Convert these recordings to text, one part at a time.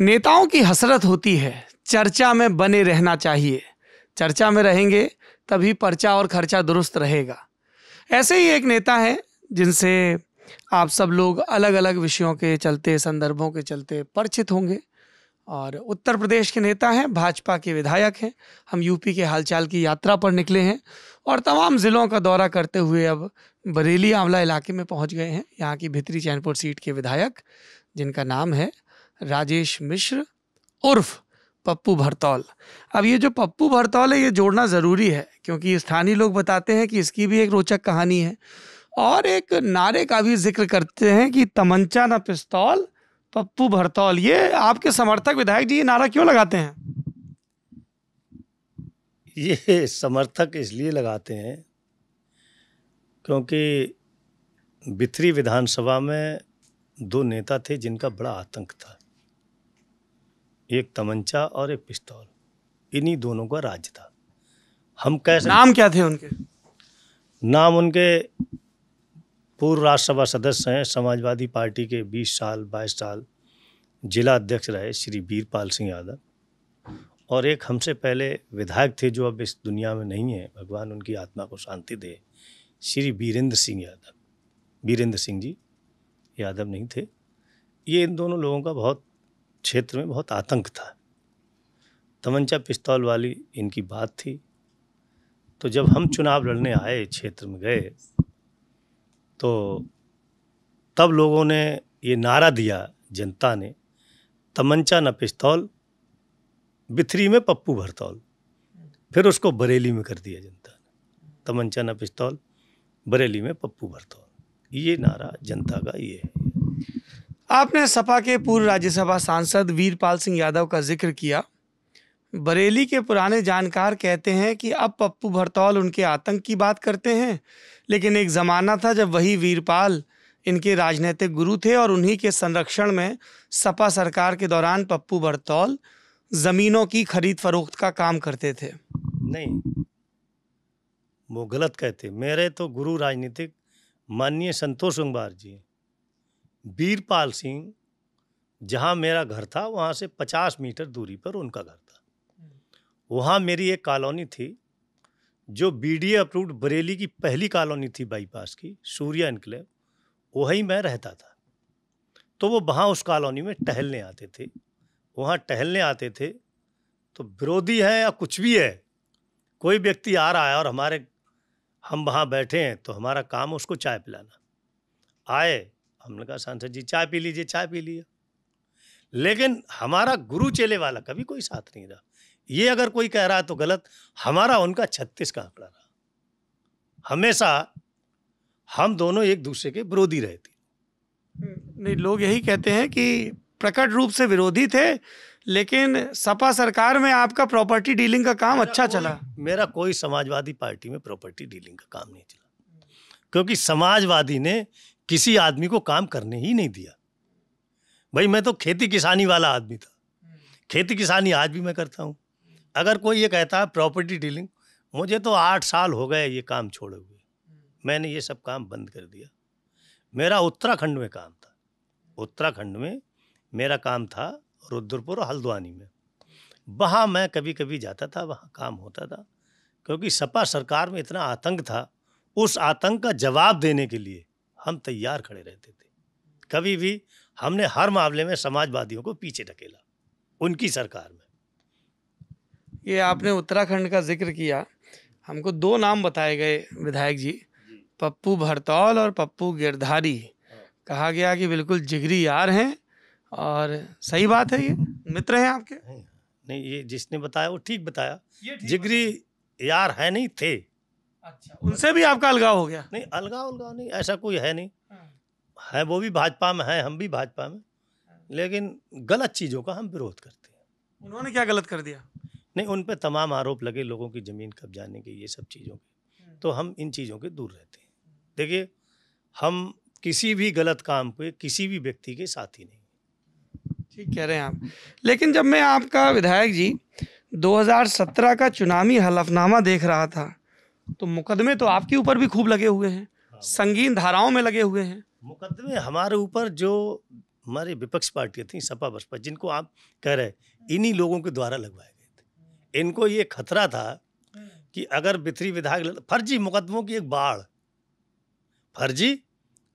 नेताओं की हसरत होती है चर्चा में बने रहना चाहिए चर्चा में रहेंगे तभी पर्चा और खर्चा दुरुस्त रहेगा ऐसे ही एक नेता हैं जिनसे आप सब लोग अलग अलग विषयों के चलते संदर्भों के चलते परिचित होंगे और उत्तर प्रदेश के नेता हैं भाजपा के विधायक हैं हम यूपी के हालचाल की यात्रा पर निकले हैं और तमाम ज़िलों का दौरा करते हुए अब बरेली आंवला इलाके में पहुंच गए हैं यहाँ की भितरी चैनपुर सीट के विधायक जिनका नाम है राजेश मिश्र उर्फ पप्पू भरतौल अब ये जो पप्पू भरतौल है ये जोड़ना ज़रूरी है क्योंकि स्थानीय लोग बताते हैं कि इसकी भी एक रोचक कहानी है और एक नारे का भी जिक्र करते हैं कि तमंचा ना पिस्तौल पप्पू भरतौल ये आपके समर्थक विधायक जी ये नारा क्यों लगाते हैं ये समर्थक इसलिए लगाते हैं क्योंकि बिथरी विधानसभा में दो नेता थे जिनका बड़ा आतंक था एक तमंचा और एक पिस्तौल इन्हीं दोनों का राज्य था हम कैसे नाम क्या थे उनके नाम उनके पूर्व राज्यसभा सदस्य हैं समाजवादी पार्टी के 20 साल 22 साल जिला अध्यक्ष रहे श्री वीरपाल सिंह यादव और एक हमसे पहले विधायक थे जो अब इस दुनिया में नहीं है भगवान उनकी आत्मा को शांति दे श्री वीरेंद्र सिंह यादव वीरेंद्र सिंह जी यादव नहीं थे ये इन दोनों लोगों का बहुत क्षेत्र में बहुत आतंक था तमंचा पिस्तौल वाली इनकी बात थी तो जब हम चुनाव लड़ने आए क्षेत्र में गए तो तब लोगों ने ये नारा दिया जनता ने तमंचा न पिस्तौल बिथरी में पप्पू भरतौल फिर उसको बरेली में कर दिया जनता ने तमंचा न पिस्तौल बरेली में पप्पू भरतौल ये नारा जनता का ये है आपने सपा के पूर्व राज्यसभा सांसद वीरपाल सिंह यादव का जिक्र किया बरेली के पुराने जानकार कहते हैं कि अब पप्पू भरतौल उनके आतंक की बात करते हैं लेकिन एक ज़माना था जब वही वीरपाल इनके राजनीतिक गुरु थे और उन्हीं के संरक्षण में सपा सरकार के दौरान पप्पू भरतौल ज़मीनों की खरीद फरोख्त का काम करते थे नहीं वो गलत कहते मेरे तो गुरु राजनीतिक माननीय संतोष अंगवार जी बीरपाल सिंह जहाँ मेरा घर था वहाँ से पचास मीटर दूरी पर उनका घर था वहाँ मेरी एक कॉलोनी थी जो बी डी अप्रूव्ड बरेली की पहली कॉलोनी थी बाईपास की सूर्य इनक्लेव वहीं मैं रहता था तो वो वहाँ उस कॉलोनी में टहलने आते थे वहाँ टहलने आते थे तो विरोधी है या कुछ भी है कोई व्यक्ति आ रहा है और हमारे हम वहाँ बैठे हैं तो हमारा काम उसको चाय पिलाना आए हमने कहा सांसद जी चाय पी लीजिए चाय पी लिए लेकिन हमारा गुरु चेले वाला कभी कोई साथ नहीं रहा ये अगर कोई कह रहा है तो गलत हमारा उनका छत्तीस का आंकड़ा रहा हमेशा हम दोनों एक दूसरे के विरोधी रहे थे नहीं लोग यही कहते हैं कि प्रकट रूप से विरोधी थे लेकिन सपा सरकार में आपका प्रॉपर्टी डीलिंग का काम अच्छा चला मेरा कोई समाजवादी पार्टी में प्रॉपर्टी डीलिंग का काम नहीं चला क्योंकि समाजवादी ने किसी आदमी को काम करने ही नहीं दिया भाई मैं तो खेती किसानी वाला आदमी था खेती किसानी आज भी मैं करता हूँ अगर कोई ये कहता है प्रॉपर्टी डीलिंग मुझे तो आठ साल हो गए ये काम छोड़े हुए मैंने ये सब काम बंद कर दिया मेरा उत्तराखंड में काम था उत्तराखंड में मेरा काम था रुद्रपुर और हल्द्वानी में वहाँ मैं कभी कभी जाता था वहाँ काम होता था क्योंकि सपा सरकार में इतना आतंक था उस आतंक का जवाब देने के लिए हम तैयार खड़े रहते थे कभी भी हमने हर मामले में समाजवादियों को पीछे ढकेला उनकी सरकार में ये आपने उत्तराखंड का जिक्र किया हमको दो नाम बताए गए विधायक जी पप्पू भरतौल और पप्पू गिरधारी हाँ। कहा गया कि बिल्कुल जिगरी यार हैं और सही बात है ये मित्र हैं आपके नहीं ये जिसने बताया वो ठीक बताया जिगरी यार है नहीं थे अच्छा उनसे भी आपका अलगाव हो गया नहीं अलगाव अलगाव नहीं ऐसा कोई है नहीं हाँ। है वो भी भाजपा में है हम भी भाजपा में हाँ। लेकिन गलत चीज़ों का हम विरोध करते हैं उन्होंने क्या गलत कर दिया नहीं उन पर तमाम आरोप लगे लोगों की ज़मीन कब्जाने के ये सब चीज़ों के हाँ। तो हम इन चीज़ों के दूर रहते हैं देखिए हम किसी भी गलत काम पे किसी भी व्यक्ति के साथ ही नहीं ठीक कह रहे हैं आप लेकिन जब मैं आपका विधायक जी 2017 का चुनावी हलफनामा देख रहा था तो मुकदमे तो आपके ऊपर भी खूब लगे हुए हैं हाँ। संगीन धाराओं में लगे हुए हैं मुकदमे हमारे ऊपर जो हमारे विपक्ष पार्टी थी सपा बसपा जिनको आप कह रहे इन्हीं लोगों के द्वारा लगवाए गए थे इनको ये खतरा था कि अगर बिथरी विधायक फर्जी मुकदमों की एक बाढ़ फर्जी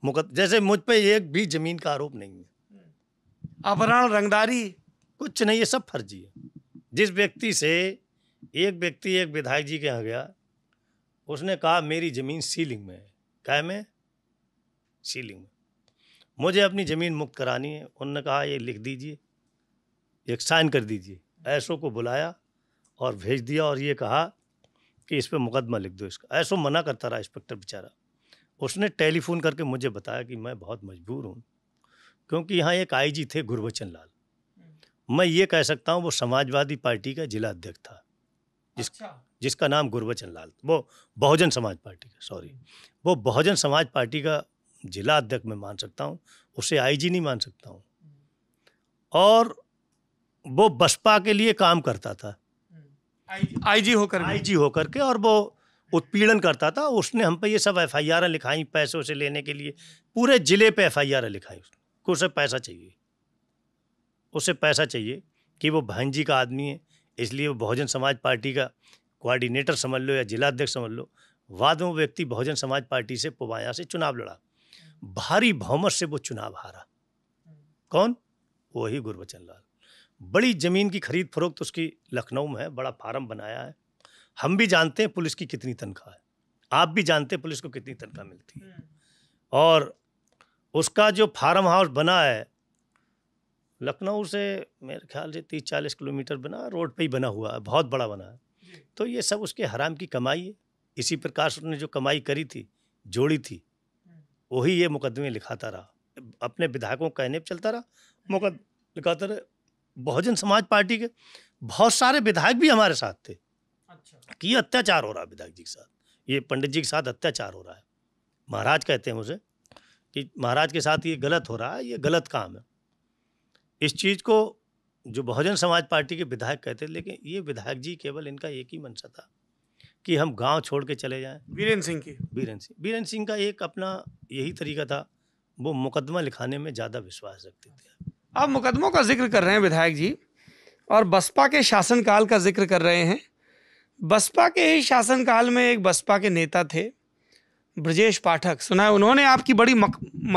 मुकद जैसे मुझ पर एक भी जमीन का आरोप नहीं है अपहरण रंगदारी कुछ नहीं ये सब फर्जी है जिस व्यक्ति से एक व्यक्ति एक विधायक जी के यहाँ गया उसने कहा मेरी ज़मीन सीलिंग में है कह में सीलिंग में मुझे अपनी ज़मीन मुक्त करानी है उनने कहा ये लिख दीजिए एक साइन कर दीजिए ऐसो को बुलाया और भेज दिया और ये कहा कि इस पर मुकदमा लिख दो इसका ऐसो मना करता रहा इंस्पेक्टर बेचारा उसने टेलीफोन करके मुझे बताया कि मैं बहुत मजबूर हूँ क्योंकि यहाँ एक आईजी थे गुरबचन लाल हम्म। मैं ये कह सकता हूँ वो समाजवादी पार्टी का जिला अध्यक्ष था जिस अच्छा। जिसका नाम गुरबचन लाल वो बहुजन समाज पार्टी का सॉरी वो बहुजन समाज पार्टी का जिला अध्यक्ष मैं मान सकता हूँ उसे आईजी नहीं मान सकता हूँ और वो बसपा के लिए काम करता था आईजी hmm. होकर आईजी होकर के और वो उत्पीड़न करता था उसने हम पे ये सब एफ आई लिखाई पैसों से लेने के लिए पूरे ज़िले पे एफ आई लिखाई उसने उसे पैसा चाहिए उसे पैसा चाहिए कि वो बहन जी का आदमी है इसलिए वो बहुजन समाज पार्टी का कोऑर्डिनेटर समझ लो या जिलाध्यक्ष समझ लो बाद में वो व्यक्ति बहुजन समाज पार्टी से पुबाया से चुनाव लड़ा भारी बहुमत से वो चुनाव हारा कौन वही गुरबचन लाल बड़ी ज़मीन की खरीद फरोख्त उसकी लखनऊ में है बड़ा फार्म बनाया है हम भी जानते हैं पुलिस की कितनी तनख्वाह है आप भी जानते हैं पुलिस को कितनी तनख्वाह मिलती है और उसका जो फार्म हाउस बना है लखनऊ से मेरे ख्याल से तीस चालीस किलोमीटर बना रोड पे ही बना हुआ है बहुत बड़ा बना है तो ये सब उसके हराम की कमाई है इसी प्रकार से उसने जो कमाई करी थी जोड़ी थी वही ये मुकदमे लिखाता रहा अपने विधायकों का कहने पर चलता रहा मुकद लिखाता रहा बहुजन समाज पार्टी के बहुत सारे विधायक भी हमारे साथ थे अच्छा कि अत्याचार हो रहा है विधायक जी के साथ ये पंडित जी के साथ अत्याचार हो रहा है महाराज कहते हैं मुझे कि महाराज के साथ ये गलत हो रहा है ये गलत काम है इस चीज़ को जो बहुजन समाज पार्टी के विधायक कहते थे लेकिन ये विधायक जी केवल इनका एक ही मंशा था कि हम गांव छोड़ के चले जाएं वीरेंद्र सिंह की वीरेंद्र सिंह वीरेंद्र सिंह का एक अपना यही तरीका था वो मुकदमा लिखाने में ज़्यादा विश्वास रखते थे आप मुकदमों का जिक्र कर रहे हैं विधायक जी और बसपा के शासनकाल का जिक्र कर रहे हैं बसपा के ही शासनकाल में एक बसपा के नेता थे ब्रजेश पाठक सुना है उन्होंने आपकी बड़ी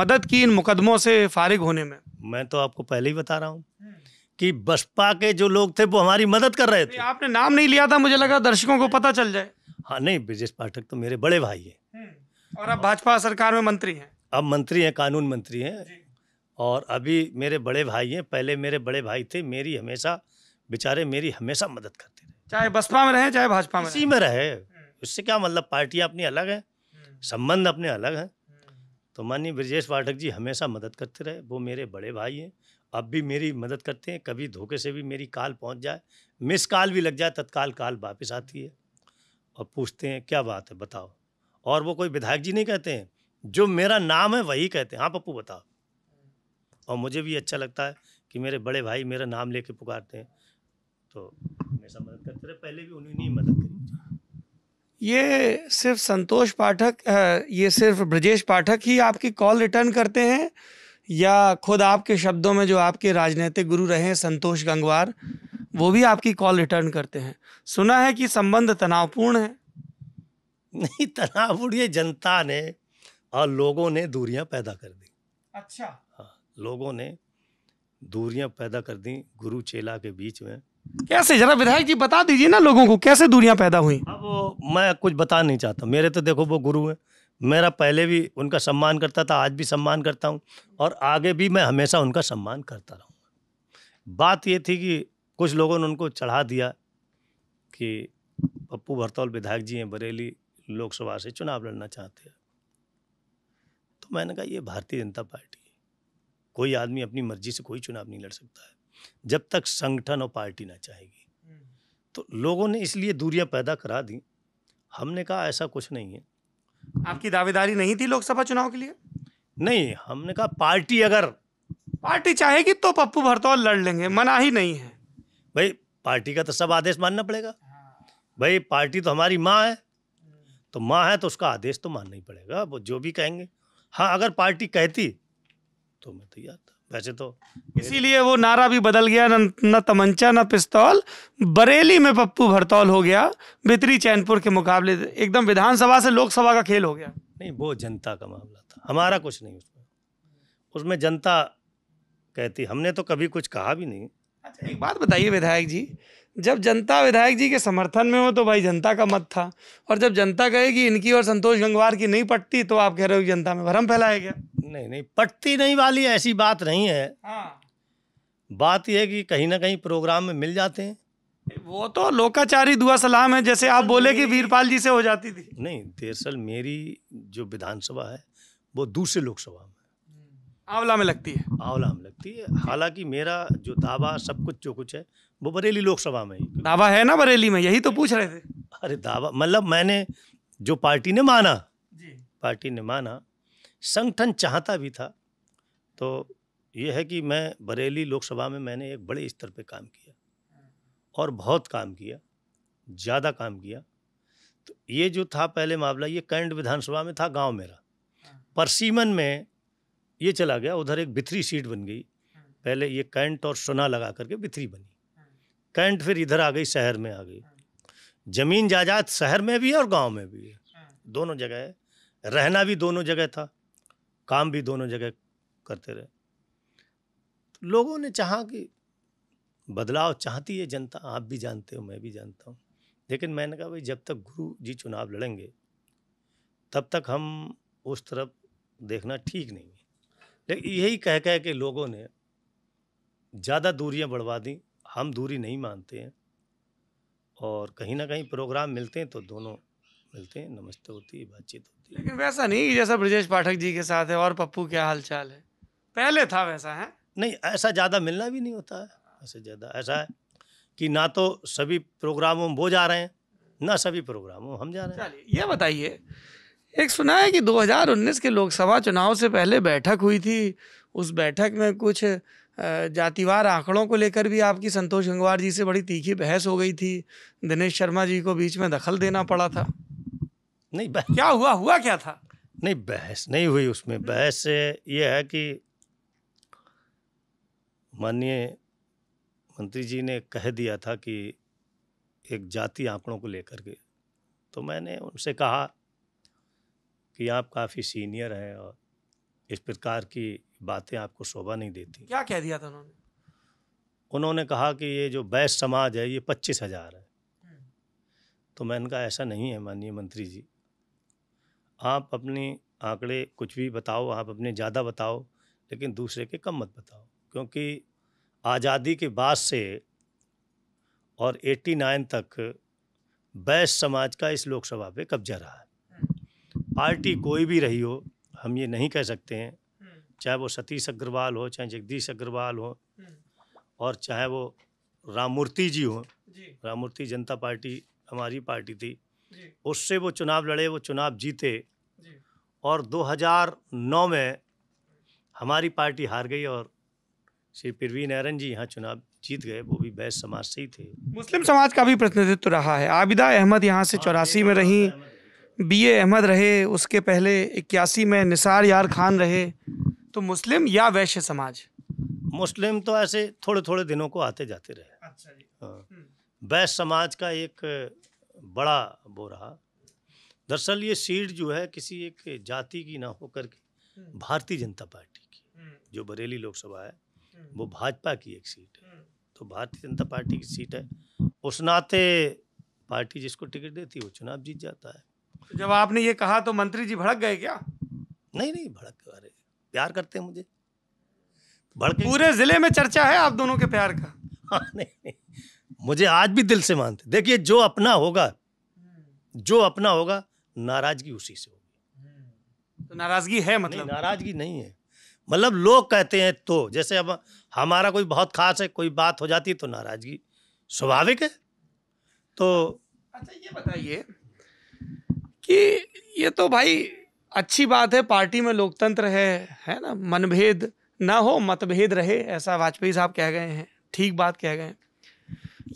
मदद की इन मुकदमों से फारिग होने में मैं तो आपको पहले ही बता रहा हूँ हम्म। कि बसपा के जो लोग थे वो हमारी मदद कर रहे थे आपने नाम नहीं लिया था मुझे लगा दर्शकों को पता चल जाए हाँ नहीं ब्रजेश पाठक तो मेरे बड़े भाई हैं हम्म, और अब भाजपा सरकार में मंत्री हैं अब मंत्री हैं कानून मंत्री हैं और अभी मेरे बड़े भाई हैं पहले मेरे बड़े भाई थे मेरी हमेशा बेचारे मेरी हमेशा मदद करते रहे चाहे बसपा में रहे चाहे भाजपा में इसी में रहे उससे क्या मतलब पार्टियां अपनी अलग हैं हम्म। संबंध अपने अलग हैं हम्म। तो माननीय ब्रजेश पाठक जी हमेशा मदद करते रहे वो मेरे बड़े भाई हैं अब भी मेरी मदद करते हैं कभी धोखे से भी मेरी कॉल पहुंच जाए मिस कॉल भी लग जाए तत्काल कॉल वापस आती है और पूछते हैं क्या बात है बताओ और वो कोई विधायक जी नहीं कहते हैं जो मेरा नाम है वही कहते हैं हाँ पप्पू बताओ और मुझे भी अच्छा लगता है कि मेरे बड़े भाई मेरा नाम लेके पुकारते हैं तो हमेशा मदद करते रहे पहले भी उन्होंने ही मदद करी ये सिर्फ संतोष पाठक ये सिर्फ ब्रजेश पाठक ही आपकी कॉल रिटर्न करते हैं या खुद आपके शब्दों में जो आपके राजनीतिक गुरु रहे हैं संतोष गंगवार वो भी आपकी कॉल रिटर्न करते हैं सुना है कि संबंध तनावपूर्ण है नहीं तनावपूर्ण ये जनता ने और लोगों ने दूरियां पैदा कर दी अच्छा हाँ लोगों ने दूरियां पैदा कर दी गुरु चेला के बीच में कैसे जरा विधायक जी बता दीजिए ना लोगों को कैसे दूरियां पैदा हुई अब मैं कुछ बता नहीं चाहता मेरे तो देखो वो गुरु हैं मेरा पहले भी उनका सम्मान करता था आज भी सम्मान करता हूँ और आगे भी मैं हमेशा उनका सम्मान करता रहूँगा बात ये थी कि कुछ लोगों ने उनको चढ़ा दिया कि पप्पू भरतौल विधायक जी हैं बरेली लोकसभा से चुनाव लड़ना चाहते हैं तो मैंने कहा ये भारतीय जनता पार्टी है कोई आदमी अपनी मर्जी से कोई चुनाव नहीं लड़ सकता है जब तक संगठन और पार्टी ना चाहेगी हम्म। तो लोगों ने इसलिए दूरियां पैदा करा दी हमने कहा ऐसा कुछ नहीं है आपकी दावेदारी नहीं थी लोकसभा चुनाव के लिए नहीं हमने कहा पार्टी अगर पार्टी चाहेगी तो पप्पू भरतौल लड़ लेंगे मना ही नहीं है भाई पार्टी का तो सब आदेश मानना पड़ेगा हाँ। भाई पार्टी तो हमारी माँ है तो माँ है तो उसका आदेश तो मानना ही पड़ेगा वो जो भी कहेंगे हाँ अगर पार्टी कहती तो मैं तैयार था वैसे तो इसीलिए वो नारा भी बदल गया न, न तमंचा न पिस्तौल बरेली में पप्पू भरतौल हो गया बितरी चैनपुर के मुकाबले एकदम विधानसभा से लोकसभा का खेल हो गया नहीं वो जनता का मामला था हमारा कुछ नहीं उसमें उसमें जनता कहती हमने तो कभी कुछ कहा भी नहीं अच्छा एक बात बताइए विधायक जी जब जनता विधायक जी के समर्थन में हो तो भाई जनता का मत था और जब जनता कहेगी इनकी और संतोष गंगवार की नहीं पट्टी तो आप कह रहे हो जनता में भरम फैलाया गया नहीं नहीं पटती नहीं वाली ऐसी बात नहीं है हाँ। बात यह है कि कहीं ना कहीं प्रोग्राम में मिल जाते हैं वो तो लोकाचारी दुआ सलाम है जैसे आप बोले कि वीरपाल जी से हो जाती थी नहीं दरअसल मेरी जो विधानसभा है वो दूसरे लोकसभा में हम्म। आंवला में लगती है आंवला में लगती है हालांकि मेरा जो दावा सब कुछ जो कुछ है वो बरेली लोकसभा में ही दावा है ना बरेली में यही तो पूछ रहे थे अरे दावा मतलब मैंने जो पार्टी ने माना जी पार्टी ने माना संगठन चाहता भी था तो ये है कि मैं बरेली लोकसभा में मैंने एक बड़े स्तर पे काम किया और बहुत काम किया ज़्यादा काम किया तो ये जो था पहले मामला ये कैंट विधानसभा में था गांव मेरा परसीमन में ये चला गया उधर एक बिथरी सीट बन गई पहले ये कैंट और सोना लगा करके बिथरी बनी कैंट फिर इधर आ गई शहर में आ गई ज़मीन जायदाद शहर में भी है और गांव में भी है दोनों जगह है रहना भी दोनों जगह था काम भी दोनों जगह करते रहे तो लोगों ने चाहा कि बदलाव चाहती है जनता आप भी जानते हो मैं भी जानता हूँ लेकिन मैंने कहा भाई जब तक गुरु जी चुनाव लड़ेंगे तब तक हम उस तरफ देखना ठीक नहीं है लेकिन यही कह कह के लोगों ने ज़्यादा दूरियां बढ़वा दी हम दूरी नहीं मानते हैं और कहीं ना कहीं प्रोग्राम मिलते हैं तो दोनों मिलते हैं नमस्ते होती है बातचीत होती लेकिन वैसा नहीं जैसा ब्रजेश पाठक जी के साथ है और पप्पू क्या हालचाल है पहले था वैसा है नहीं ऐसा ज़्यादा मिलना भी नहीं होता है ऐसे ज़्यादा ऐसा है कि ना तो सभी प्रोग्रामों में वो जा रहे हैं ना सभी प्रोग्रामों हम जा रहे हैं ये बताइए एक सुना है कि 2019 के लोकसभा चुनाव से पहले बैठक हुई थी उस बैठक में कुछ जातिवार आंकड़ों को लेकर भी आपकी संतोष गंगवार जी से बड़ी तीखी बहस हो गई थी दिनेश शर्मा जी को बीच में दखल देना पड़ा था नहीं क्या हुआ हुआ क्या था नहीं बहस नहीं हुई उसमें बहस ये है कि माननीय मंत्री जी ने कह दिया था कि एक जाति आंकड़ों को लेकर के तो मैंने उनसे कहा कि आप काफ़ी सीनियर हैं और इस प्रकार की बातें आपको शोभा नहीं देती क्या कह दिया था उन्होंने उन्होंने कहा कि ये जो बैस समाज है ये पच्चीस हज़ार है हम्म। तो मैंने कहा ऐसा नहीं है माननीय मंत्री जी आप अपने आंकड़े कुछ भी बताओ आप अपने ज़्यादा बताओ लेकिन दूसरे के कम मत बताओ क्योंकि आज़ादी के बाद से और 89 तक बैस समाज का इस लोकसभा पे कब्जा रहा है हम्म। पार्टी कोई भी रही हो हम ये नहीं कह सकते हैं हम्म। चाहे वो सतीश अग्रवाल हो चाहे जगदीश अग्रवाल हो हम्म। और चाहे वो राममूर्ति जी हों राममूर्ति जनता पार्टी हमारी पार्टी थी उससे वो चुनाव लड़े वो चुनाव जीते और 2009 में हमारी पार्टी हार गई और श्री प्रवीण नारायण जी यहाँ चुनाव जीत गए वो भी बैस समाज से ही थे मुस्लिम समाज का भी प्रतिनिधित्व रहा है आबिदा अहमद यहाँ से हाँ, चौरासी में रही बी ए अहमद रहे उसके पहले इक्यासी में निसार यार खान रहे तो मुस्लिम या वैश्य समाज मुस्लिम तो ऐसे थोड़े थोड़े दिनों को आते जाते रहे अच्छा जी। वैश्य हाँ। हम्म। समाज का एक बड़ा वो रहा दरअसल ये सीट जो है किसी एक जाति की ना होकर के हम्म। भारतीय जनता पार्टी की हम्म। जो बरेली लोकसभा है हम्म। वो भाजपा की एक सीट है तो भारतीय जनता पार्टी की सीट है उस नाते पार्टी जिसको टिकट देती है वो चुनाव जीत जाता है तो जब आपने ये कहा तो मंत्री जी भड़क गए क्या नहीं नहीं भड़क अरे प्यार करते हैं मुझे पूरे जिले में चर्चा है आप दोनों के प्यार का हाँ नहीं, नहीं मुझे आज भी दिल से मानते देखिए जो अपना होगा जो अपना होगा नाराजगी उसी से होगी तो नाराजगी है मतलब नाराजगी नहीं है मतलब लोग कहते हैं तो जैसे अब हमारा कोई बहुत खास है कोई बात हो जाती है तो नाराजगी स्वाभाविक है तो अच्छा ये बताइए कि ये तो भाई अच्छी बात है पार्टी में लोकतंत्र है है ना मनभेद ना हो मतभेद रहे ऐसा वाजपेयी साहब कह गए हैं ठीक बात कह गए हैं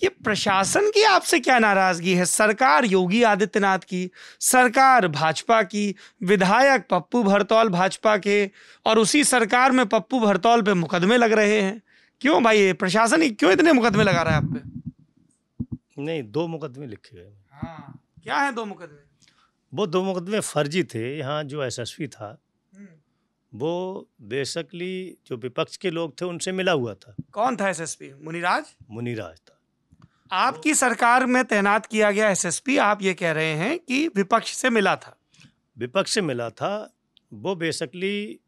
ये प्रशासन की आपसे क्या नाराजगी है सरकार योगी आदित्यनाथ की सरकार भाजपा की विधायक पप्पू भरतौल भाजपा के और उसी सरकार में पप्पू भरतौल पे मुकदमे लग रहे हैं क्यों भाई प्रशासन क्यों इतने मुकदमे लगा रहा है आप पे नहीं दो मुकदमे लिखे गए हाँ क्या है दो मुकदमे वो दो मुकदमे फर्जी थे यहाँ जो एस था हम्म। वो बेसिकली जो विपक्ष के लोग थे उनसे मिला हुआ था कौन था एस पी मुनिराज मुनिराज था आपकी सरकार में तैनात किया गया एसएसपी आप ये कह रहे हैं कि विपक्ष से मिला था विपक्ष से मिला था वो बेसिकली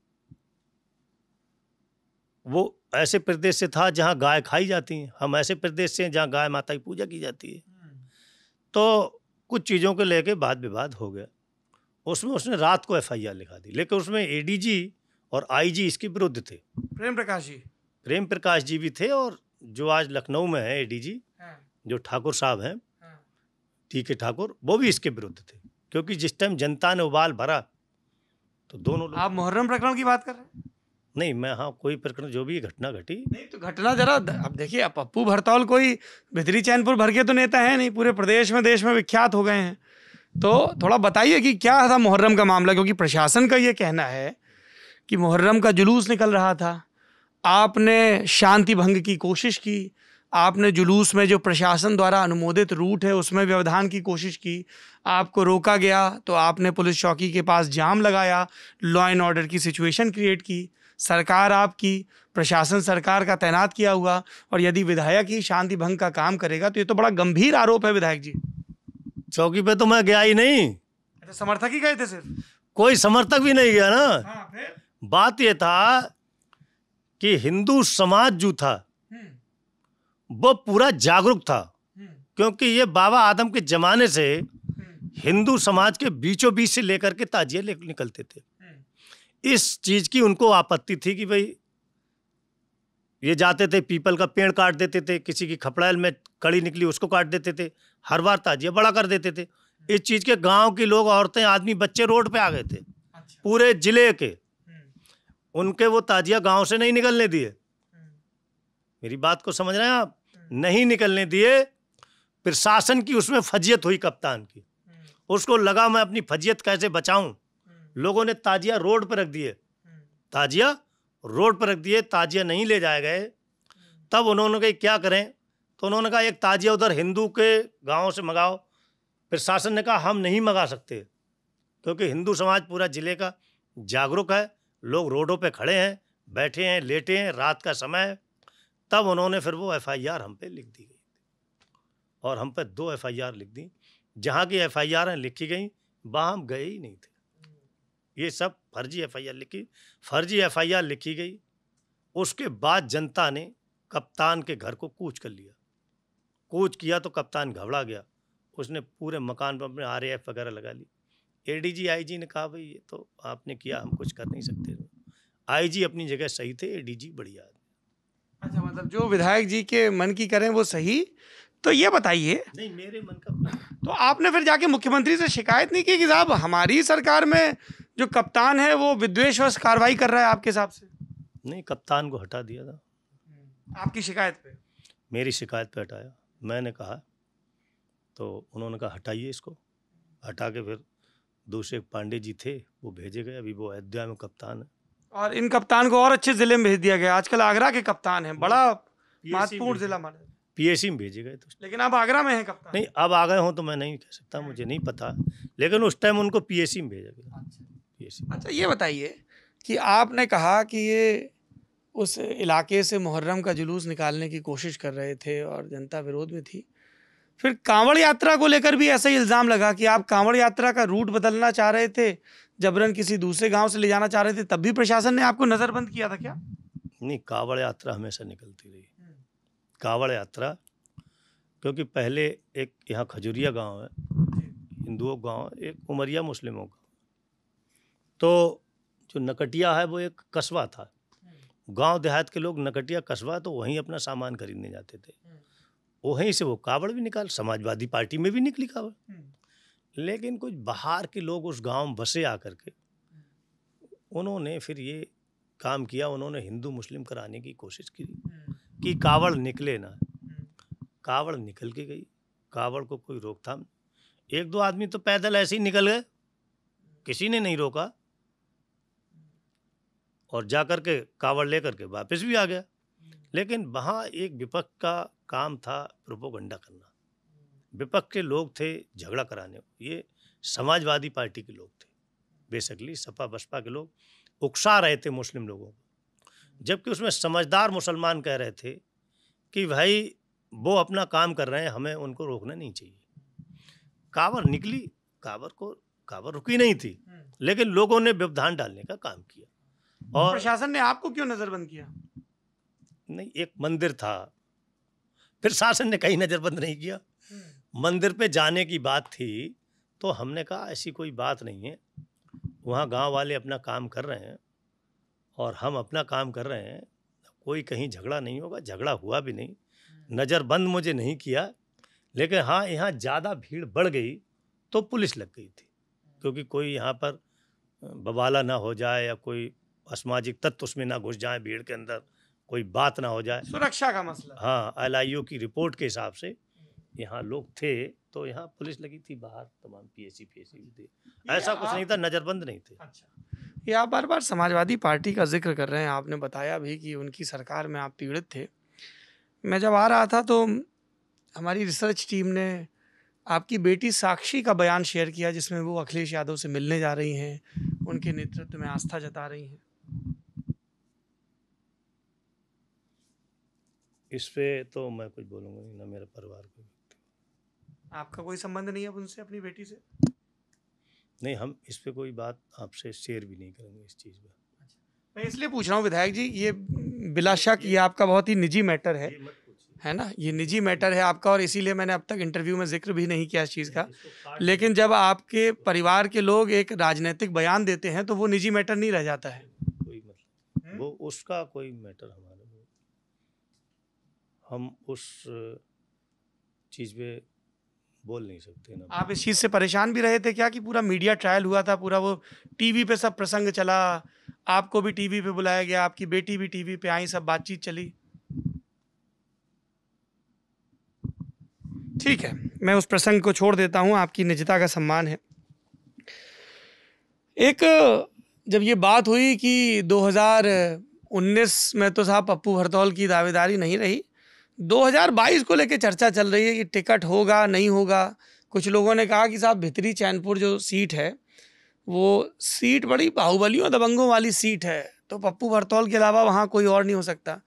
वो ऐसे प्रदेश से था जहाँ गाय खाई जाती हैं हम ऐसे प्रदेश से हैं जहाँ गाय माता की पूजा की जाती है तो कुछ चीज़ों को लेके वाद विवाद हो गया उसमें उसने रात को एफआईआर लिखा दी लेकिन उसमें एडीजी और आईजी इसके विरुद्ध थे प्रेम प्रकाश जी प्रेम प्रकाश जी भी थे और जो आज लखनऊ में है एडीजी जो ठाकुर साहब हैं हाँ। टी के ठाकुर वो भी इसके विरुद्ध थे क्योंकि जिस टाइम जनता ने उबाल भरा तो दोनों आप मुहर्रम प्रकरण की बात कर रहे हैं नहीं मैं हाँ कोई प्रकरण जो भी घटना घटी नहीं तो घटना जरा अब देखिए आप पप्पू भरतौल कोई भितरी चैनपुर भर के तो नेता है नहीं पूरे प्रदेश में देश में विख्यात हो गए हैं तो थोड़ा बताइए कि क्या था मुहर्रम का मामला क्योंकि प्रशासन का ये कहना है कि मुहर्रम का जुलूस निकल रहा था आपने शांति भंग की कोशिश की आपने जुलूस में जो प्रशासन द्वारा अनुमोदित रूट है उसमें व्यवधान की कोशिश की आपको रोका गया तो आपने पुलिस चौकी के पास जाम लगाया लॉ एंड ऑर्डर की सिचुएशन क्रिएट की सरकार आपकी प्रशासन सरकार का तैनात किया हुआ और यदि विधायक ही शांति भंग का काम करेगा तो ये तो बड़ा गंभीर आरोप है विधायक जी चौकी पे तो मैं गया ही नहीं तो समर्थक ही गए थे सिर्फ कोई समर्थक भी नहीं गया ना हाँ, बात ये था कि हिंदू समाज जो था वो पूरा जागरूक था हम्म। क्योंकि ये बाबा आदम के ज़माने से हम्म। हिंदू समाज के बीचों बीच से लेकर के ताजिए ले निकलते थे हम्म। इस चीज़ की उनको आपत्ति थी कि भाई ये जाते थे पीपल का पेड़ काट देते थे किसी की खपड़ैल में कड़ी निकली उसको काट देते थे हर बार ताजिया बड़ा कर देते थे इस चीज़ के गांव के लोग औरतें आदमी बच्चे रोड पे आ गए थे अच्छा। पूरे ज़िले के उनके वो ताजिया गांव से नहीं निकलने दिए मेरी बात को समझ रहे हैं आप नहीं निकलने दिए प्रशासन की उसमें फजियत हुई कप्तान की हम्म। उसको लगा मैं अपनी फजियत कैसे बचाऊं हम्म। लोगों ने ताजिया रोड पर रख दिए हम्म। ताजिया रोड पर रख दिए ताजिया नहीं ले जाए गए तब उन्होंने कहा क्या करें तो उन्होंने कहा एक ताजिया उधर हिंदू के गाँव से मंगाओ प्रशासन ने कहा हम नहीं मंगा सकते क्योंकि हिंदू समाज पूरा ज़िले का जागरूक है लोग रोडों पे खड़े हैं बैठे हैं लेटे हैं रात का समय है तब उन्होंने फिर वो एफआईआर हम पे लिख दी गई थी और हम पे दो एफआईआर लिख दी जहाँ की एफ आई लिखी गई वहाँ हम गए ही नहीं थे ये सब फर्जी एफआईआर लिखी फर्जी एफआईआर लिखी गई उसके बाद जनता ने कप्तान के घर को कूच कर लिया कूच किया तो कप्तान घबरा गया उसने पूरे मकान पर अपने आर वगैरह लगा ली एडीजी आईजी ने कहा भाई ये तो आपने किया हम कुछ कर नहीं सकते आईजी अपनी जगह सही थे एडीजी बढ़िया थे अच्छा मतलब जो विधायक जी के मन की करें वो सही तो ये बताइए नहीं मेरे मन का तो आपने फिर जाके मुख्यमंत्री से शिकायत नहीं की कि साहब हमारी सरकार में जो कप्तान है वो विद्वेश कार्रवाई कर रहा है आपके हिसाब से नहीं कप्तान को हटा दिया था आपकी शिकायत पे मेरी शिकायत पे हटाया मैंने कहा तो उन्होंने कहा हटाइए इसको हटा के फिर दूसरे पांडे जी थे वो भेजे गए अभी वो अयोध्या में कप्तान है और इन कप्तान को और अच्छे जिले में भेज दिया गया आजकल आगरा के कप्तान हैं बड़ा हम्म। महत्वपूर्ण जिला माना पीएसी में भेजे गए तो लेकिन अब आगरा में है कप्तान नहीं अब आ गए हों तो मैं नहीं कह सकता मुझे नहीं पता लेकिन उस टाइम उनको पीएसी में भेजा गया अच्छा। पीएसी अच्छा ये बताइए कि आपने कहा कि ये उस इलाके से मुहर्रम का जुलूस निकालने की कोशिश कर रहे थे और जनता विरोध में थी फिर कांवड़ यात्रा को लेकर भी ऐसा ही इल्ज़ाम लगा कि आप कांवड़ यात्रा का रूट बदलना चाह रहे थे जबरन किसी दूसरे गांव से ले जाना चाह रहे थे तब भी प्रशासन ने आपको नज़रबंद किया था क्या नहीं कांवड़ यात्रा हमेशा निकलती रही कांवड़ यात्रा क्योंकि पहले एक यहाँ खजूरिया गांव है हिंदुओं गांव एक उमरिया मुस्लिमों का तो जो नकटिया है वो एक कस्बा था गांव देहात के लोग नकटिया कस्बा तो वहीं अपना सामान खरीदने जाते थे वो वहीं से वो कावड़ भी निकाल समाजवादी पार्टी में भी निकली कावड़ हम्म। लेकिन कुछ बाहर के लोग उस गांव में बसे आकर के उन्होंने फिर ये काम किया उन्होंने हिंदू मुस्लिम कराने की कोशिश की हम्म। कि कावड़ निकले ना हम्म। कावड़ निकल के गई कावड़ को कोई रोकथाम एक दो आदमी तो पैदल ऐसे ही निकल गए किसी ने नहीं रोका और जा कर के कावड़ लेकर के वापस भी आ गया लेकिन वहाँ एक विपक्ष का काम था प्रोपोगंडा करना हम्म। विपक्ष के लोग थे झगड़ा कराने ये समाजवादी पार्टी के लोग थे बेसिकली सपा बसपा के लोग उकसा रहे थे मुस्लिम लोगों को हम्म। जबकि उसमें समझदार मुसलमान कह रहे थे कि भाई वो अपना काम कर रहे हैं हमें उनको रोकना नहीं चाहिए कावर निकली कावर को कावर रुकी नहीं थी हम्म। लेकिन लोगों ने व्यवधान डालने का काम किया तो और प्रशासन ने आपको क्यों नज़रबंद किया नहीं एक मंदिर था फिर शासन ने कहीं नज़रबंद नहीं किया हम्म। मंदिर पे जाने की बात थी तो हमने कहा ऐसी कोई बात नहीं है वहाँ गांव वाले अपना काम कर रहे हैं और हम अपना काम कर रहे हैं कोई कहीं झगड़ा नहीं होगा झगड़ा हुआ भी नहीं हम्म। नज़रबंद मुझे नहीं किया लेकिन हाँ यहाँ ज़्यादा भीड़ बढ़ गई तो पुलिस लग गई थी क्योंकि कोई यहाँ पर बवाला ना हो जाए या कोई असामाजिक तत्व उसमें ना घुस जाए भीड़ के अंदर कोई बात ना हो जाए सुरक्षा का मसला हाँ एल की रिपोर्ट के हिसाब से यहाँ लोग थे तो यहाँ पुलिस लगी थी बाहर तमाम पीएसी पीएसी भी थे ऐसा कुछ नहीं था नज़रबंद नहीं थे अच्छा ये आप बार बार समाजवादी पार्टी का जिक्र कर रहे हैं आपने बताया भी कि उनकी सरकार में आप पीड़ित थे मैं जब आ रहा था तो हमारी रिसर्च टीम ने आपकी बेटी साक्षी का बयान शेयर किया जिसमें वो अखिलेश यादव से मिलने जा रही हैं उनके नेतृत्व में आस्था जता रही हैं इस पे तो मैं कुछ बोलूंगा नहीं ना मेरे परिवार कोई आपका कोई संबंध नहीं है उनसे अपनी बेटी से नहीं हम इस पे कोई बात आपसे शेयर भी नहीं करेंगे इस चीज़ पर अच्छा। मैं इसलिए पूछ रहा हूँ विधायक जी ये बिला शक ये आपका बहुत ही निजी मैटर है है ना ये निजी मैटर है आपका और इसीलिए मैंने अब तक इंटरव्यू में जिक्र भी नहीं किया इस चीज़ का लेकिन जब आपके परिवार के लोग एक राजनीतिक बयान देते हैं तो वो निजी मैटर नहीं रह जाता है कोई मतलब वो उसका कोई मैटर हमारा हम उस चीज़ पे बोल नहीं सकते ना आप इस चीज़ से परेशान भी रहे थे क्या कि पूरा मीडिया ट्रायल हुआ था पूरा वो टीवी पे सब प्रसंग चला आपको भी टीवी पे बुलाया गया आपकी बेटी भी टीवी पे आई सब बातचीत चली ठीक है मैं उस प्रसंग को छोड़ देता हूँ आपकी निजता का सम्मान है एक जब ये बात हुई कि 2019 में तो साहब पप्पू भरतौल की दावेदारी नहीं रही 2022 को लेकर चर्चा चल रही है कि टिकट होगा नहीं होगा कुछ लोगों ने कहा कि साहब भितरी चैनपुर जो सीट है वो सीट बड़ी बाहुबलियों दबंगों वाली सीट है तो पप्पू भरतौल के अलावा वहाँ कोई और नहीं हो सकता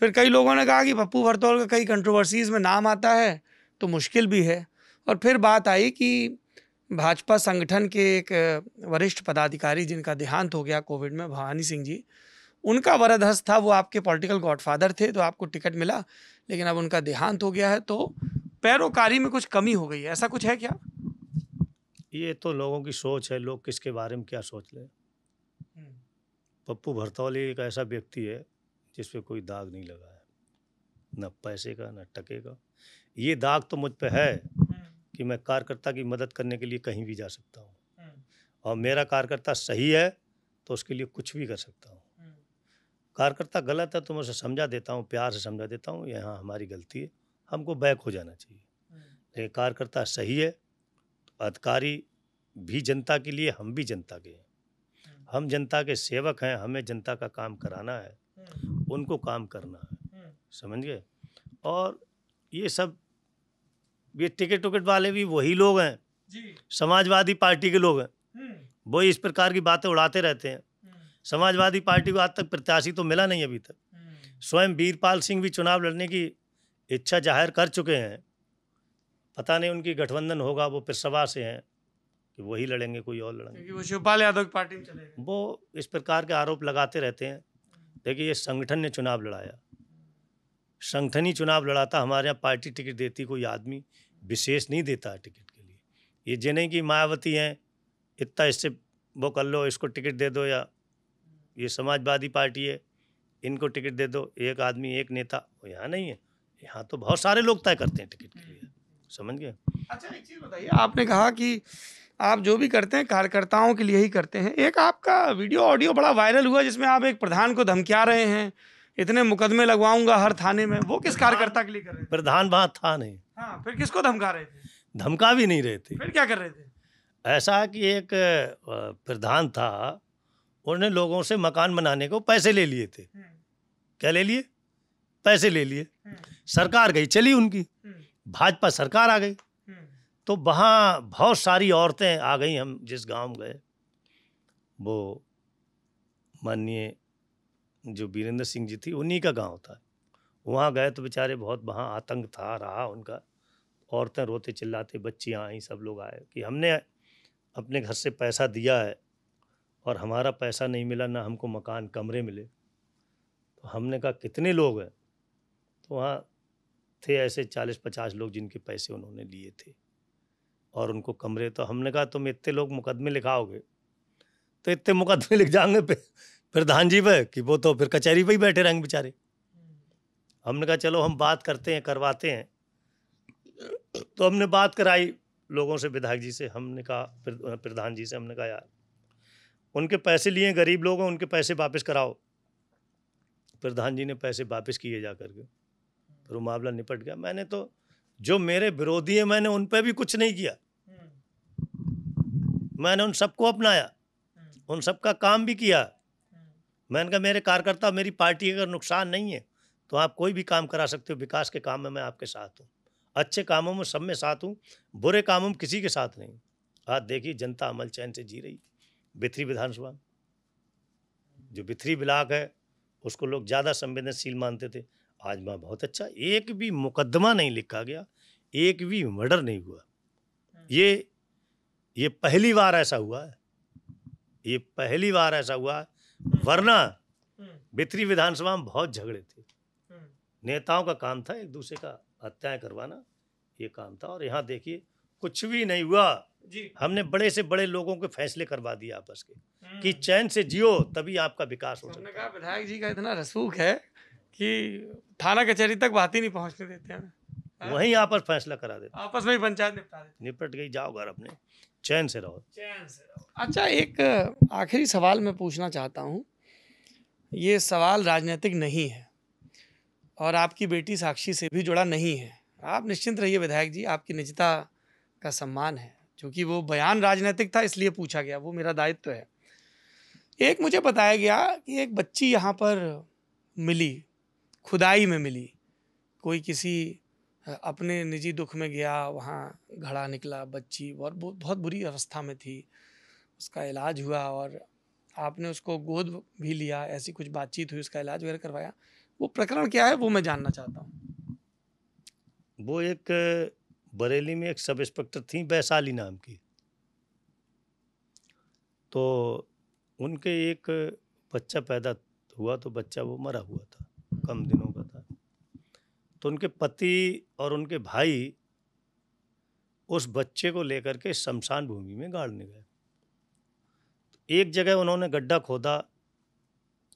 फिर कई लोगों ने कहा कि पप्पू भरतौल का कई कंट्रोवर्सीज़ में नाम आता है तो मुश्किल भी है और फिर बात आई कि भाजपा संगठन के एक वरिष्ठ पदाधिकारी जिनका देहांत हो गया कोविड में भवानी सिंह जी उनका वरदहस्त था वो आपके पॉलिटिकल गॉडफादर थे तो आपको टिकट मिला लेकिन अब उनका देहांत हो गया है तो पैरोकारी में कुछ कमी हो गई है ऐसा कुछ है क्या ये तो लोगों की सोच है लोग किसके बारे में क्या सोच लें हम्म। पप्पू भरतौली एक ऐसा व्यक्ति है जिस पर कोई दाग नहीं लगा है न पैसे का न टके का ये दाग तो मुझ पर है हम्म। कि मैं कार्यकर्ता की मदद करने के लिए कहीं भी जा सकता हूँ हम्म। और मेरा कार्यकर्ता सही है तो उसके लिए कुछ भी कर सकता हूँ कार्यकर्ता गलत है तो मैं उसे समझा देता हूँ प्यार से समझा देता हूँ यहाँ हमारी गलती है हमको बैक हो जाना चाहिए हम्म। लेकिन कार्यकर्ता सही है तो अधिकारी भी जनता के लिए हम भी जनता के हैं हम्म। हम जनता के सेवक हैं हमें जनता का काम कराना है हम्म। उनको काम करना है समझ गए और ये सब ये टिकट टुकट वाले भी वही लोग हैं समाजवादी पार्टी के लोग हैं वही इस प्रकार की बातें उड़ाते रहते हैं समाजवादी पार्टी को आज तक प्रत्याशी तो मिला नहीं अभी तक हम्म। स्वयं वीरपाल सिंह भी चुनाव लड़ने की इच्छा जाहिर कर चुके हैं पता नहीं उनकी गठबंधन होगा वो सभा से हैं कि वही लड़ेंगे कोई और लड़ेंगे वो शिवपाल यादव की पार्टी में चले वो इस प्रकार के आरोप लगाते रहते हैं हम्म। देखिए ये संगठन ने चुनाव लड़ाया संगठन ही चुनाव लड़ाता हमारे यहाँ पार्टी टिकट देती कोई आदमी विशेष नहीं देता टिकट के लिए ये जिन्हें कि मायावती हैं इतना इससे वो कर लो इसको टिकट दे दो या ये समाजवादी पार्टी है इनको टिकट दे दो एक आदमी एक नेता वो यहाँ नहीं है यहाँ तो बहुत सारे लोग तय करते हैं टिकट के लिए समझ गए अच्छा एक चीज़ बताइए आपने कहा कि आप जो भी करते हैं कार्यकर्ताओं के लिए ही करते हैं एक आपका वीडियो ऑडियो बड़ा वायरल हुआ जिसमें आप एक प्रधान को धमकिया रहे हैं इतने मुकदमे लगवाऊंगा हर थाने में वो किस कार्यकर्ता के लिए कर रहे थे प्रधान वहाँ था नहीं हाँ फिर किसको धमका रहे थे धमका भी नहीं रहे थे फिर क्या कर रहे थे ऐसा कि एक प्रधान था उन्होंने लोगों से मकान बनाने को पैसे ले लिए थे हम्म। क्या ले लिए पैसे ले लिए हम्म। सरकार गई चली उनकी हम्म। भाजपा सरकार आ गई तो वहाँ बहुत सारी औरतें आ गई हम जिस गांव गए वो माननीय जो वीरेंद्र सिंह जी थी उन्हीं का गांव था वहाँ गए तो बेचारे बहुत वहाँ आतंक था रहा उनका औरतें रोते चिल्लाते बच्चियाँ आई सब लोग आए कि हमने अपने घर से पैसा दिया है और हमारा पैसा नहीं मिला ना हमको मकान कमरे मिले तो हमने कहा कितने लोग हैं तो वहाँ थे ऐसे चालीस पचास लोग जिनके पैसे उन्होंने लिए थे और उनको कमरे तो हमने कहा तुम इतने लोग मुकदमे लिखाओगे तो इतने मुकदमे लिख जाएंगे प्रधान जी पे कि वो तो फिर कचहरी पे ही बैठे रहेंगे बेचारे हमने कहा चलो हम बात करते हैं करवाते हैं तो हमने बात कराई लोगों से विधायक जी से हमने कहा प्रधान जी से हमने कहा यार उनके पैसे लिए गरीब लोग हैं उनके पैसे वापस कराओ प्रधान जी ने पैसे वापस किए जा करके फिर वो मामला निपट गया मैंने तो जो मेरे विरोधी हैं मैंने उन पर भी कुछ नहीं किया मैंने उन सबको अपनाया उन सबका काम भी किया मैंने कहा मेरे कार्यकर्ता मेरी पार्टी अगर नुकसान नहीं है तो आप कोई भी काम करा सकते हो विकास के काम में मैं आपके साथ हूँ अच्छे कामों में सब में साथ हूँ बुरे कामों में किसी के साथ नहीं आज देखिए जनता अमल चैन से जी रही है बिथरी विधानसभा जो बिथरी ब्लाक है उसको लोग ज़्यादा संवेदनशील मानते थे आज वहाँ बहुत अच्छा एक भी मुकदमा नहीं लिखा गया एक भी मर्डर नहीं हुआ ये ये पहली बार ऐसा हुआ है ये पहली बार ऐसा हुआ है वरना बिथरी विधानसभा में बहुत झगड़े थे नेताओं का काम था एक दूसरे का हत्याएं करवाना ये काम था और यहाँ देखिए कुछ भी नहीं हुआ हमने बड़े से बड़े लोगों के फैसले करवा दिए आपस के कि हम्म। चैन से जियो तभी आपका विकास हो सकता है विधायक जी का इतना रसूख है कि थाना कचहरी तक बात ही नहीं पहुंचने देते हैं हाँ? वहीं आपस फैसला करा देते आपस में ही पंचायत निपटा देते निपट गई जाओ घर अपने चैन से रहो चैन से रहो अच्छा एक आखिरी सवाल मैं पूछना चाहता हूँ ये सवाल राजनीतिक नहीं है और आपकी बेटी साक्षी से भी जुड़ा नहीं है आप निश्चिंत रहिए विधायक जी आपकी निजता का सम्मान है क्योंकि वो बयान राजनीतिक था इसलिए पूछा गया वो मेरा दायित्व है एक मुझे बताया गया कि एक बच्ची यहाँ पर मिली खुदाई में मिली कोई किसी अपने निजी दुख में गया वहाँ घड़ा निकला बच्ची और बहुत बुरी अवस्था में थी उसका इलाज हुआ और आपने उसको गोद भी लिया ऐसी कुछ बातचीत हुई उसका इलाज वगैरह करवाया वो प्रकरण क्या है वो मैं जानना चाहता हूँ वो एक बरेली में एक सब इंस्पेक्टर थी वैशाली नाम की तो उनके एक बच्चा पैदा हुआ तो बच्चा वो मरा हुआ था कम दिनों का था तो उनके पति और उनके भाई उस बच्चे को लेकर के शमशान भूमि में गाड़ने गए एक जगह उन्होंने गड्ढा खोदा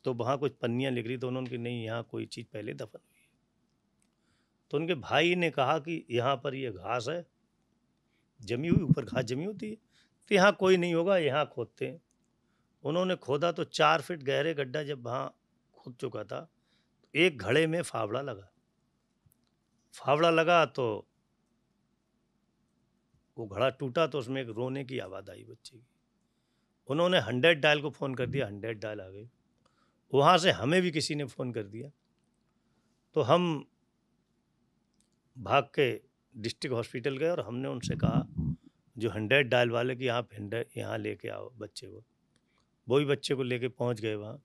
तो वहाँ कुछ पन्नियाँ निकली तो उन्होंने कि नहीं यहाँ कोई चीज़ पहले दफन हुई तो उनके भाई ने कहा कि यहाँ पर ये घास है जमी हुई ऊपर घास जमी होती है तो यहाँ कोई नहीं होगा यहाँ खोदते हैं उन्होंने खोदा तो चार फिट गहरे गड्ढा जब वहाँ खोद चुका था तो एक घड़े में फावड़ा लगा फावड़ा लगा तो वो घड़ा टूटा तो उसमें एक रोने की आवाज़ आई बच्चे की उन्होंने हंड्रेड डायल को फ़ोन कर दिया हंड्रेड डायल आ गई वहाँ से हमें भी किसी ने फ़ोन कर दिया तो हम भाग के डिस्ट्रिक्ट हॉस्पिटल गए और हमने उनसे कहा जो हंड्रेड डायल वाले कि आप हंड्रेड यहाँ लेके आओ बच्चे को वो भी बच्चे को लेके पहुँच गए वहाँ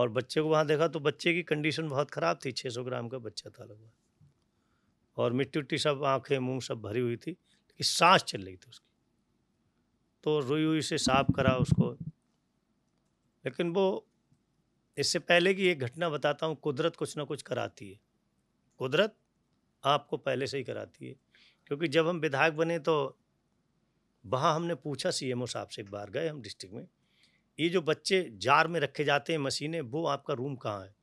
और बच्चे को वहाँ देखा तो बच्चे की कंडीशन बहुत ख़राब थी सौ ग्राम का बच्चा था लगभग और मिट्टी उट्टी सब आँखें मुँह सब भरी हुई थी लेकिन सांस चल रही थी उसकी तो रुई हुई से साफ करा उसको लेकिन वो इससे पहले की एक घटना बताता हूँ कुदरत कुछ ना कुछ कराती है कुदरत आपको पहले से ही कराती है क्योंकि जब हम विधायक बने तो वहाँ हमने पूछा सीएमओ साहब से एक बार गए हम डिस्ट्रिक्ट में ये जो बच्चे जार में रखे जाते हैं मशीनें वो आपका रूम कहाँ है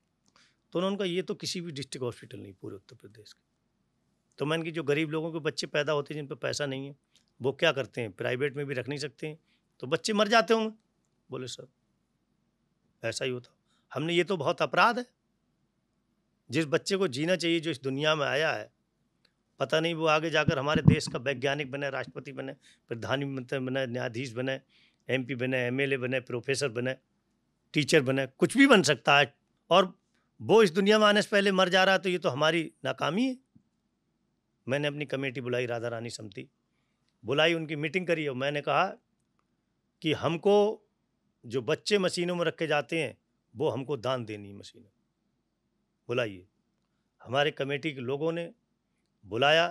तो उन्होंने कहा ये तो किसी भी डिस्ट्रिक्ट हॉस्पिटल नहीं पूरे उत्तर प्रदेश के तो मैंने कि जो गरीब लोगों के बच्चे पैदा होते हैं जिन पर पैसा नहीं है वो क्या करते हैं प्राइवेट में भी रख नहीं सकते हैं तो बच्चे मर जाते होंगे बोले सर ऐसा ही होता हमने ये तो बहुत अपराध है जिस बच्चे को जीना चाहिए जो इस दुनिया में आया है पता नहीं वो आगे जाकर हमारे देश का वैज्ञानिक बने राष्ट्रपति बने प्रधानमंत्री बने न्यायाधीश बने एम बने एम बने प्रोफेसर बने टीचर बने कुछ भी बन सकता है और वो इस दुनिया में आने से पहले मर जा रहा है तो ये तो हमारी नाकामी है मैंने अपनी कमेटी बुलाई राधा रानी समिति बुलाई उनकी मीटिंग करी और मैंने कहा कि हमको जो बच्चे मशीनों में रखे जाते हैं वो हमको दान देनी है बुलाइए हमारे कमेटी के लोगों ने बुलाया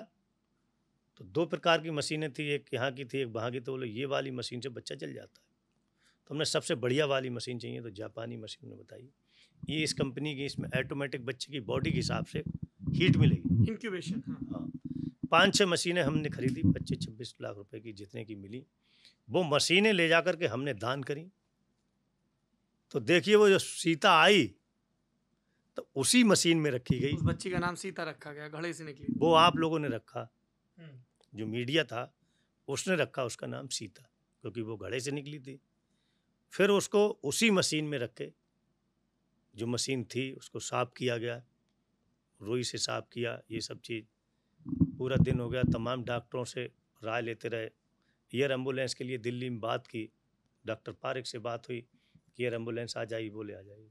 तो दो प्रकार की मशीनें थी एक यहाँ की थी एक वहाँ की तो बोले ये वाली मशीन से बच्चा चल जाता है तो हमने सबसे बढ़िया वाली मशीन चाहिए तो जापानी मशीन ने बताई ये इस कंपनी की इसमें ऑटोमेटिक बच्चे की बॉडी के हिसाब से हीट मिलेगी इंक्यूबेशन हाँ।, हाँ, पाँच छः मशीनें हमने खरीदी पच्चीस छब्बीस लाख रुपए की जितने की मिली वो मशीनें ले जा कर के हमने दान करी तो देखिए वो जो सीता आई तो उसी मशीन में रखी गई उस बच्ची का नाम सीता रखा गया घड़े से निकली वो आप लोगों ने रखा हम्म। जो मीडिया था उसने रखा उसका नाम सीता क्योंकि वो घड़े से निकली थी फिर उसको उसी मशीन में रखे जो मशीन थी उसको साफ किया गया रोई से साफ किया ये सब चीज़ पूरा दिन हो गया तमाम डॉक्टरों से राय लेते रहे एयर एम्बुलेंस के लिए दिल्ली में बात की डॉक्टर पारिक से बात हुई कि एयर एम्बुलेंस आ जाएगी बोले आ जाएगी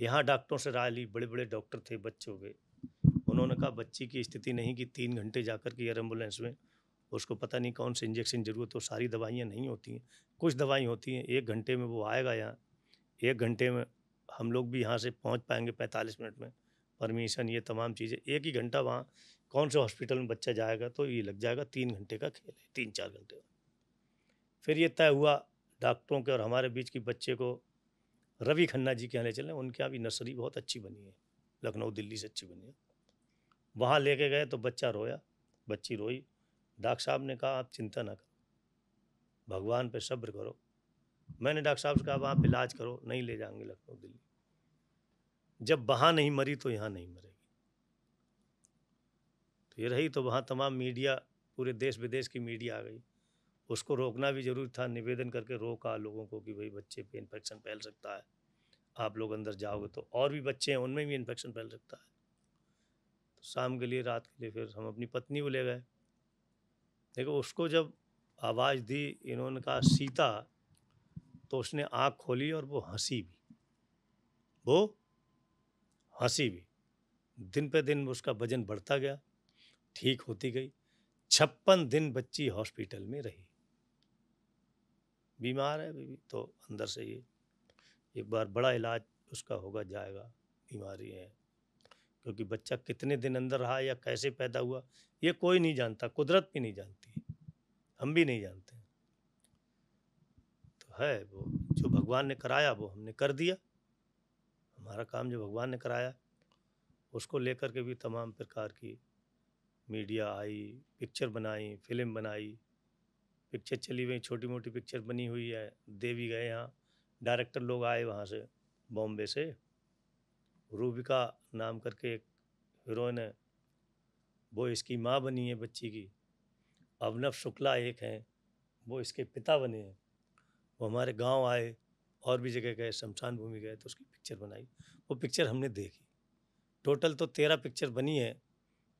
यहाँ डॉक्टरों से राय ली बड़े बड़े डॉक्टर थे बच्चों के उन्होंने कहा बच्ची की स्थिति नहीं कि तीन घंटे जाकर के एयर एम्बुलेंस में उसको पता नहीं कौन से इंजेक्शन जरूरत हो सारी दवाइयाँ नहीं होती हैं कुछ दवाई होती हैं एक घंटे में वो आएगा यहाँ एक घंटे में हम लोग भी यहाँ से पहुँच पाएंगे पैंतालीस मिनट में परमिशन ये तमाम चीज़ें एक ही घंटा वहाँ कौन से हॉस्पिटल में बच्चा जाएगा तो ये लग जाएगा तीन घंटे का खेल है तीन चार घंटे का फिर ये तय हुआ डॉक्टरों के और हमारे बीच की बच्चे को रवि खन्ना जी के यहाँ ले चले उनके यहाँ भी नर्सरी बहुत अच्छी बनी है लखनऊ दिल्ली से अच्छी बनी है वहाँ लेके गए तो बच्चा रोया बच्ची रोई डॉक्टर साहब ने कहा आप चिंता ना करो भगवान पे सब्र करो मैंने डॉक्टर साहब से कहा आप इलाज करो नहीं ले जाएंगे लखनऊ दिल्ली जब वहाँ नहीं मरी तो यहाँ नहीं मरेगी तो ये रही तो वहाँ तमाम मीडिया पूरे देश विदेश की मीडिया आ गई उसको रोकना भी जरूरी था निवेदन करके रोका लोगों को कि भाई बच्चे पे इन्फेक्शन फैल सकता है आप लोग अंदर जाओगे तो और भी बच्चे हैं उनमें भी इन्फेक्शन फैल सकता है तो शाम के लिए रात के लिए फिर हम अपनी पत्नी को ले गए देखो उसको जब आवाज़ दी इन्होंने कहा सीता तो उसने आँख खोली और वो हंसी भी वो हंसी भी दिन पे दिन उसका वजन बढ़ता गया ठीक होती गई छप्पन दिन बच्ची हॉस्पिटल में रही बीमार है भी तो अंदर से ये एक बार बड़ा इलाज उसका होगा जाएगा बीमारी है क्योंकि बच्चा कितने दिन अंदर रहा या कैसे पैदा हुआ ये कोई नहीं जानता कुदरत भी नहीं जानती हम भी नहीं जानते तो है वो जो भगवान ने कराया वो हमने कर दिया हमारा काम जो भगवान ने कराया उसको लेकर के भी तमाम प्रकार की मीडिया आई पिक्चर बनाई फिल्म बनाई पिक्चर चली हुई छोटी मोटी पिक्चर बनी हुई है देवी गए यहाँ डायरेक्टर लोग आए वहाँ से बॉम्बे से रूबिका नाम करके एक हीरोइन है वो इसकी माँ बनी है बच्ची की अवनव शुक्ला एक हैं वो इसके पिता बने हैं वो हमारे गांव आए और भी जगह गए शमशान भूमि गए तो उसकी पिक्चर बनाई वो पिक्चर हमने देखी टोटल तो तेरह पिक्चर बनी है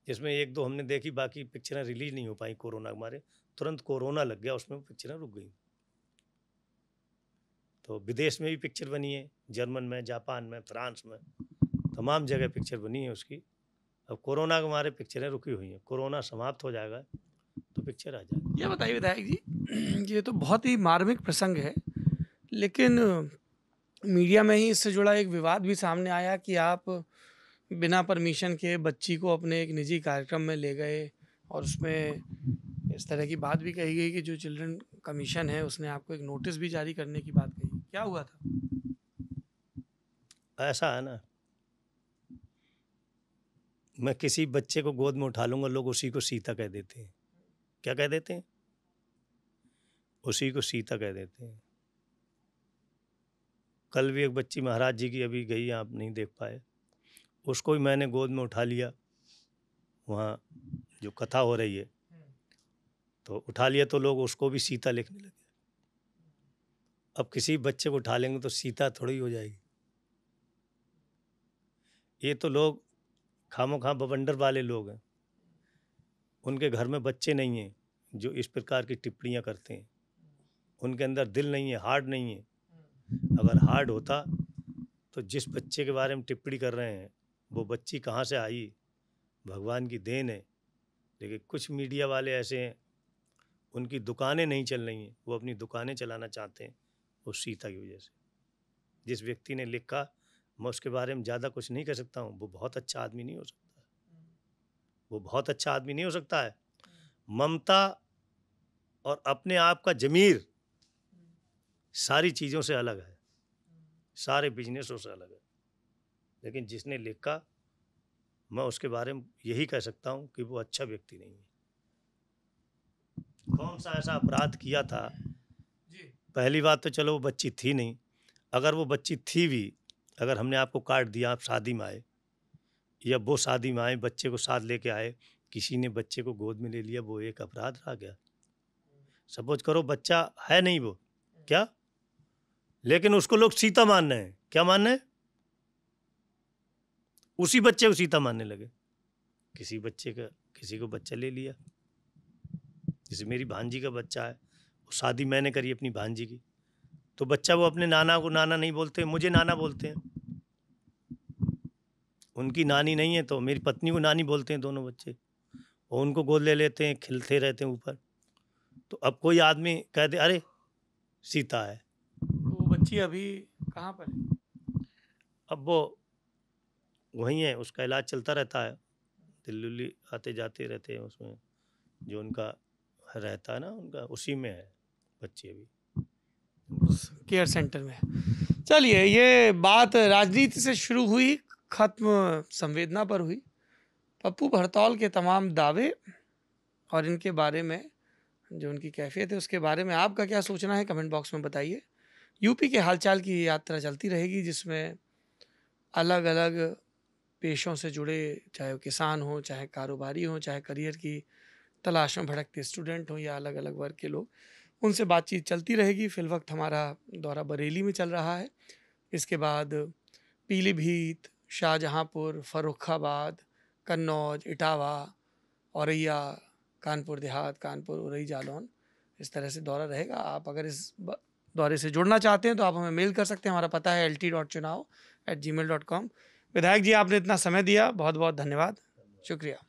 जिसमें एक दो हमने देखी बाकी पिक्चरें रिलीज नहीं हो पाई कोरोना के मारे तुरंत कोरोना लग गया उसमें पिक्चरें रुक गई तो विदेश में भी पिक्चर बनी है जर्मन में जापान में फ्रांस में तमाम जगह पिक्चर बनी है उसकी अब कोरोना के मारे पिक्चरें रुकी हुई हैं कोरोना समाप्त हो जाएगा तो पिक्चर आ जाएगी ये बताइए विधायक जी ये तो बहुत ही मार्मिक प्रसंग है लेकिन मीडिया में ही इससे जुड़ा एक विवाद भी सामने आया कि आप बिना परमिशन के बच्ची को अपने एक निजी कार्यक्रम में ले गए और उसमें इस तरह की बात भी कही गई कि जो चिल्ड्रन कमीशन है उसने आपको एक नोटिस भी जारी करने की बात कही क्या हुआ था ऐसा है ना मैं किसी बच्चे को गोद में उठा लूंगा लोग उसी को सीता कह देते हैं क्या कह देते हैं उसी को सीता कह देते हैं कल भी एक बच्ची महाराज जी की अभी गई आप नहीं देख पाए उसको भी मैंने गोद में उठा लिया वहाँ जो कथा हो रही है तो उठा लिया तो लोग उसको भी सीता लिखने लगे अब किसी बच्चे को उठा लेंगे तो सीता थोड़ी हो जाएगी ये तो लोग खामो खाम बवंडर वाले लोग हैं उनके घर में बच्चे नहीं हैं जो इस प्रकार की टिप्पणियाँ करते हैं उनके अंदर दिल नहीं है हार्ड नहीं है अगर हार्ड होता तो जिस बच्चे के बारे में टिप्पणी कर रहे हैं वो बच्ची कहाँ से आई भगवान की देन है लेकिन कुछ मीडिया वाले ऐसे हैं उनकी दुकानें नहीं चल रही हैं वो अपनी दुकानें चलाना चाहते हैं उस सीता की वजह से जिस व्यक्ति ने लिखा मैं उसके बारे में ज़्यादा कुछ नहीं कह सकता हूँ वो बहुत अच्छा आदमी नहीं हो सकता है वो बहुत अच्छा आदमी नहीं हो सकता है ममता और अपने आप का जमीर सारी चीज़ों से अलग है सारे बिजनेसों से अलग है लेकिन जिसने लिखा मैं उसके बारे में यही कह सकता हूँ कि वो अच्छा व्यक्ति नहीं है कौन सा ऐसा अपराध किया था पहली बात तो चलो वो बच्ची थी नहीं अगर वो बच्ची थी भी अगर हमने आपको कार्ड दिया आप शादी में आए या वो शादी में आए बच्चे को साथ लेके आए किसी ने बच्चे को गोद में ले लिया वो एक अपराध रहा गया सपोज करो बच्चा है नहीं वो क्या लेकिन उसको लोग सीता मान रहे हैं क्या मान रहे हैं उसी बच्चे को सीता मानने लगे किसी बच्चे का किसी को बच्चा ले लिया जैसे मेरी भांजी का बच्चा है वो शादी मैंने करी अपनी भांजी की तो बच्चा वो अपने नाना को नाना नहीं बोलते मुझे नाना बोलते हैं उनकी नानी नहीं है तो मेरी पत्नी को नानी बोलते हैं दोनों बच्चे और उनको गोद ले लेते हैं खिलते रहते हैं ऊपर तो अब कोई आदमी कहते अरे सीता है तो वो बच्ची अभी कहाँ पर है अब वो वहीं है उसका इलाज चलता रहता है दिल्ली आते जाते रहते हैं उसमें जो उनका रहता है ना उनका उसी में है बच्चे भी केयर सेंटर में चलिए ये बात राजनीति से शुरू हुई खत्म संवेदना पर हुई पप्पू भड़तौल के तमाम दावे और इनके बारे में जो उनकी कैफियत है उसके बारे में आपका क्या सोचना है कमेंट बॉक्स में बताइए यूपी के हालचाल की यात्रा चलती रहेगी जिसमें अलग अलग पेशों से जुड़े चाहे वो किसान हो चाहे कारोबारी हो चाहे करियर की तलाश में भड़कते स्टूडेंट हों या अलग अलग वर्ग के लोग उनसे बातचीत चलती रहेगी फिल वक्त हमारा दौरा बरेली में चल रहा है इसके बाद पीलीभीत शाहजहाँपुर फ़रुखाबाद कन्नौज इटावा औरैया कानपुर देहात कानपुर उरई जालौन इस तरह से दौरा रहेगा आप अगर इस दौरे से जुड़ना चाहते हैं तो आप हमें मेल कर सकते हैं हमारा पता है एल टी डॉट चुनाव at gmail dot com विधायक जी आपने इतना समय दिया बहुत बहुत धन्यवाद शुक्रिया